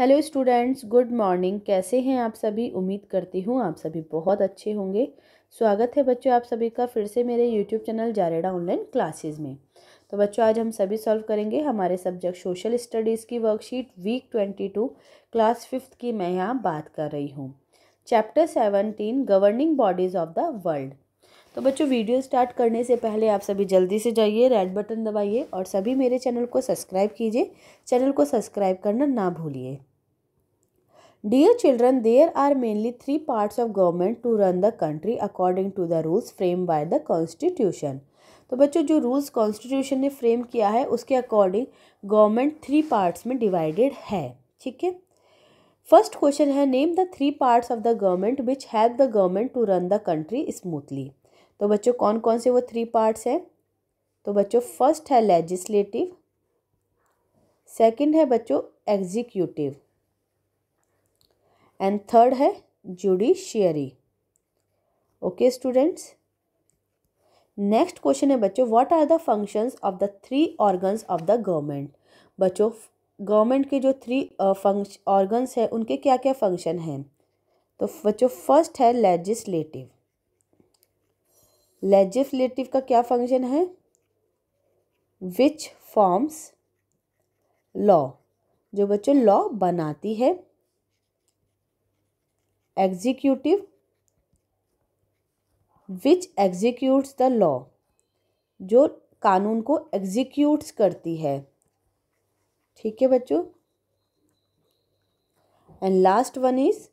hello students good morning कैसे हैं आप सभी उम्मीद करती हूँ आप सभी बहुत अच्छे होंगे स्वागत है बच्चों आप सभी का फिर से मेरे YouTube channel Jareda online classes में तो बच्चों आज हम सभी सॉल्व करेंगे हमारे सब्जेक्ट सोशल स्टडीज़ की worksheet week twenty two class fifth की मैं यहाँ बात कर रही हूँ chapter seventeen governing bodies of the world तो बच्चों वीडियो स्टार्ट करने से पहले आप सभी जल्दी से जाइए रेड बटन दबाइए और सभी मेरे चैनल को सब्सक्राइब कीजिए चैनल को सब्सक्राइब करना ना भूलिए dear children there are mainly three parts of government to run the country according to the rules frame by the constitution तो बच्चों जो रूल्स कॉन्स्टिट्यूशन ने फ्रेम किया है उसके अकॉर्डिंग गवर्नमेंट थ्री पार्ट्स में डिवाइडेड है ठीक है फर्स्ट क्वेश्चन है name the three parts of the government which help the government to run the country smoothly तो बच्चों कौन कौन से वो थ्री पार्ट्स हैं तो बच्चों फर्स्ट है लेजिस्लेटिव सेकंड है बच्चों एग्जीक्यूटिव एंड थर्ड है judiciary okay students next question है बच्चों what are the functions of the three organs of the government बच्चों गवर्नमेंट के जो थ्री फंक्श ऑर्गन्स हैं उनके क्या क्या फंक्शन हैं तो बच्चों फर्स्ट है लेजिस्लेटिव लेजिस्लेटिव का क्या फंक्शन है विच फॉर्म्स लॉ जो बच्चों लॉ बनाती है executive which executes the law जो कानून को एग्जीक्यूट्स करती है ठीक है बच्चों and last one is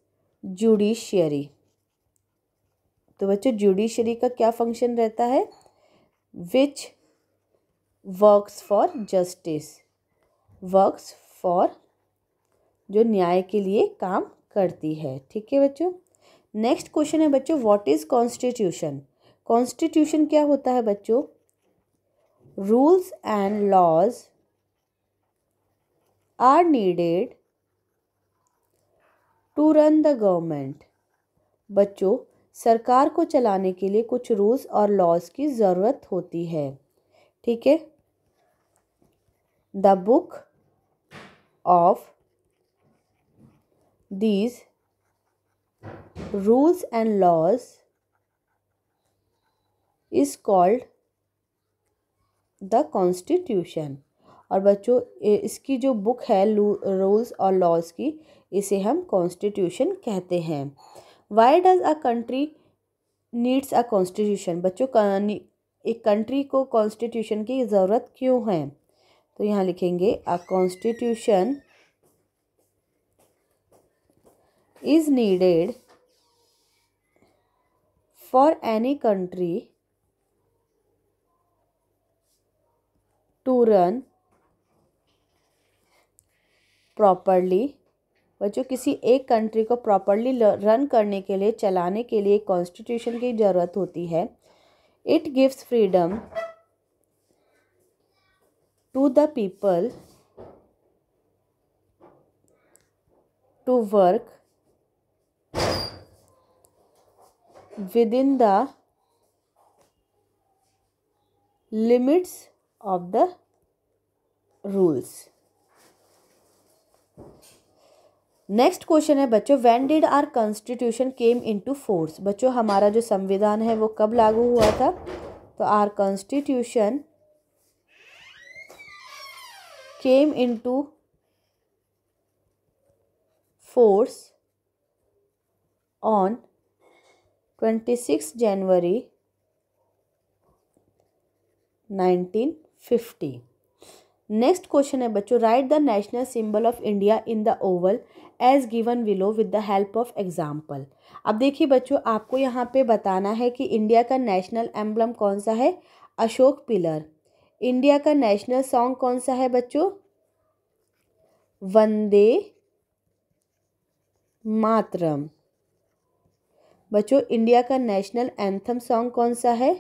judiciary तो बच्चों जुडिशरी का क्या फंक्शन रहता है which works for justice works for जो न्याय के लिए काम करती है ठीक है बच्चों नेक्स्ट क्वेश्चन है बच्चों व्हाट इज़ कॉन्स्टिट्यूशन कॉन्स्टिट्यूशन क्या होता है बच्चों rules and laws are needed to run the government बच्चों सरकार को चलाने के लिए कुछ रूल्स और लॉज की ज़रूरत होती है ठीक है the book of these rules and laws is called the constitution और बच्चों इसकी जो बुक है रूल्स और लॉज की इसे हम कॉन्स्टिट्यूशन कहते हैं why does a country needs a constitution बच्चों एक कंट्री को कॉन्स्टिट्यूशन की ज़रूरत क्यों है तो यहाँ लिखेंगे a constitution is needed for any country to run properly बच्चों किसी एक कंट्री को प्रॉपरली रन करने के लिए चलाने के लिए कॉन्स्टिट्यूशन की ज़रूरत होती है it gives freedom to the people to work within the limits of the rules next question है बच्चों when did our constitution came to force बच्चों हमारा जो संविधान है वो कब लागू हुआ था तो our constitution came to force on twenty six January nineteen fifty next question है बच्चों write the national symbol of India in the oval as given below with the help of example अब देखिए बच्चों आपको यहाँ पे बताना है कि इंडिया का नेशनल एम्बलम कौन सा है अशोक पिलर इंडिया का नेशनल सॉन्ग कौन सा है बच्चों वंदे मातरम बच्चों इंडिया का नेशनल एंथम सॉन्ग कौन सा है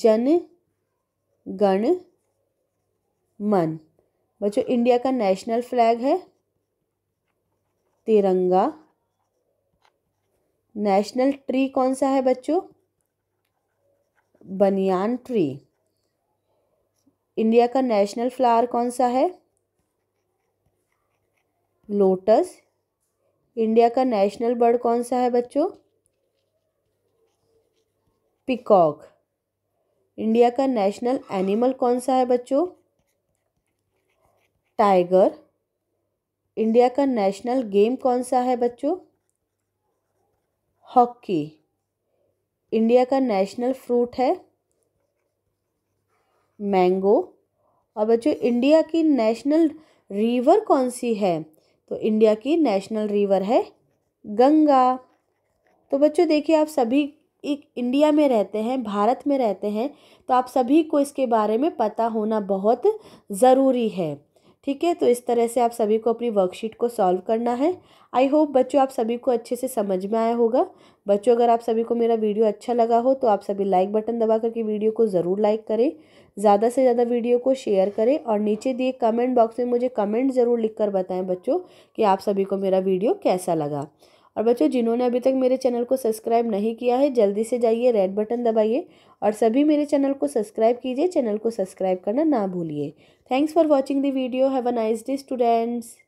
जन गण मन बच्चों इंडिया का नेशनल फ्लैग है तिरंगा नेशनल ट्री कौन सा है बच्चों बनियान ट्री इंडिया का नेशनल फ्लावर कौन सा है लोटस इंडिया का नेशनल बर्ड कौन सा है बच्चों पिकॉक इंडिया का नेशनल एनिमल कौन सा है बच्चों टाइगर इंडिया का नेशनल गेम कौन सा है बच्चों हॉकी इंडिया का नेशनल फ्रूट है मैंगो और बच्चों इंडिया की नेशनल रिवर कौन सी है तो इंडिया की नेशनल रिवर है गंगा तो बच्चों देखिए आप सभी एक इंडिया में रहते हैं भारत में रहते हैं तो आप सभी को इसके बारे में पता होना बहुत ज़रूरी है ठीक है तो इस तरह से आप सभी को अपनी वर्कशीट को सॉल्व करना है आई होप बच्चों आप सभी को अच्छे से समझ में आया होगा बच्चों अगर आप सभी को मेरा वीडियो अच्छा लगा हो तो आप सभी लाइक बटन दबा करके वीडियो को ज़रूर लाइक करें ज़्यादा से ज़्यादा वीडियो को शेयर करें और नीचे दिए कमेंट बॉक्स में मुझे कमेंट ज़रूर लिख कर बच्चों कि आप सभी को मेरा वीडियो कैसा लगा और बच्चों जिन्होंने अभी तक मेरे चैनल को सब्सक्राइब नहीं किया है जल्दी से जाइए रेड बटन दबाइए और सभी मेरे चैनल को सब्सक्राइब कीजिए चैनल को सब्सक्राइब करना ना भूलिए thanks for watching the video have a nice day students